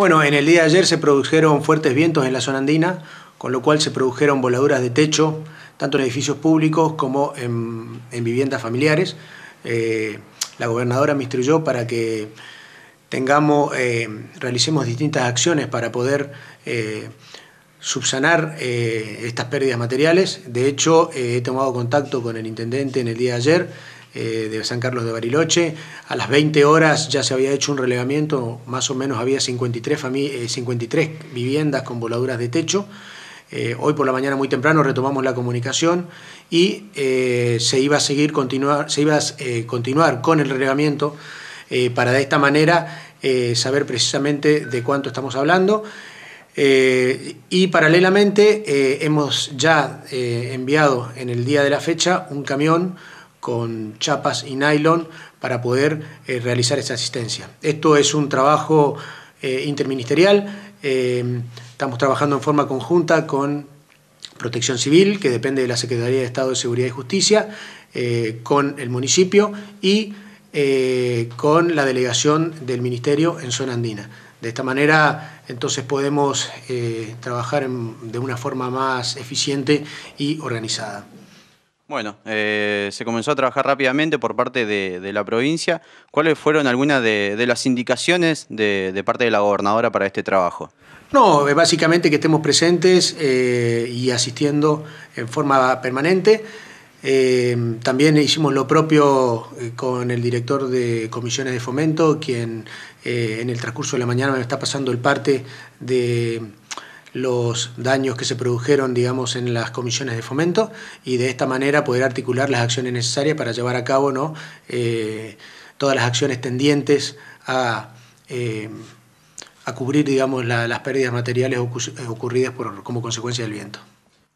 Bueno, en el día de ayer se produjeron fuertes vientos en la zona andina, con lo cual se produjeron voladuras de techo, tanto en edificios públicos como en, viviendas familiares. Eh, la gobernadora me instruyó para que tengamos, eh, realicemos distintas acciones para poder eh, subsanar estas pérdidas materiales. De hecho, he tomado contacto con el intendente en el día de ayer eh, de San Carlos de Bariloche. A las 20 horas ya se había hecho un relevamiento, más o menos había 53, eh, viviendas con voladuras de techo. Eh, hoy por la mañana muy temprano retomamos la comunicación y se iba a seguir continuar, continuar con el relevamiento para de esta manera saber precisamente de cuánto estamos hablando. y paralelamente hemos ya enviado en el día de la fecha un camión con chapas y nylon para poder eh, realizar esa asistencia. Esto es un trabajo eh, interministerial, em, estamos trabajando en forma conjunta con Protección Civil, que depende de la Secretaría de Estado de Seguridad y Justicia, eh, con el municipio y con la delegación del Ministerio en zona andina. De esta manera, entonces podemos trabajar de una forma más eficiente y organizada. Bueno, eh, se comenzó a trabajar rápidamente por parte de, la provincia. ¿Cuáles fueron algunas de, las indicaciones de, parte de la gobernadora para este trabajo? No, eh, básicamente que estemos presentes eh, y asistiendo en forma permanente. también hicimos lo propio con el director de comisiones de fomento, quien en el transcurso de la mañana me está pasando el parte de los daños que se produjeron, digamos, en las comisiones de fomento y de esta manera poder articular las acciones necesarias para llevar a cabo ¿no? Eh, todas las acciones tendientes a, eh, cubrir, digamos, las pérdidas materiales ocurridas por, como consecuencia del viento.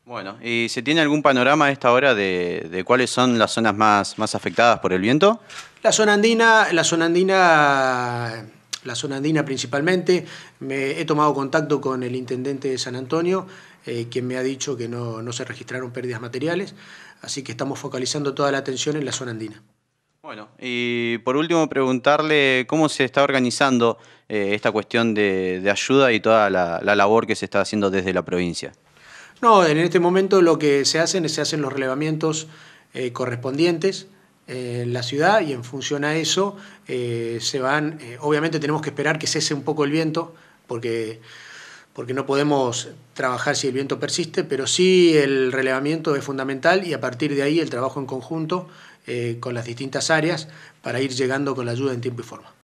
Bueno, ¿y se tiene algún panorama a esta hora de, cuáles son las zonas más, más afectadas por el viento? La zona andina, la zona andina la zona andina principalmente. Me he tomado contacto con el intendente de San Antonio, eh, quien me ha dicho que no, se registraron pérdidas materiales, así que estamos focalizando toda la atención en la zona andina. Bueno, y por último preguntarle cómo se está organizando eh, esta cuestión de, ayuda y toda la, labor que se está haciendo desde la provincia. No, en este momento lo que se hacen es se hacen los relevamientos eh, correspondientes en la ciudad y en función a eso eh, se van, eh, obviamente tenemos que esperar que cese un poco el viento porque, porque no podemos trabajar si el viento persiste, pero sí el relevamiento es fundamental y a partir de ahí el trabajo en conjunto eh, con las distintas áreas para ir llegando con la ayuda en tiempo y forma.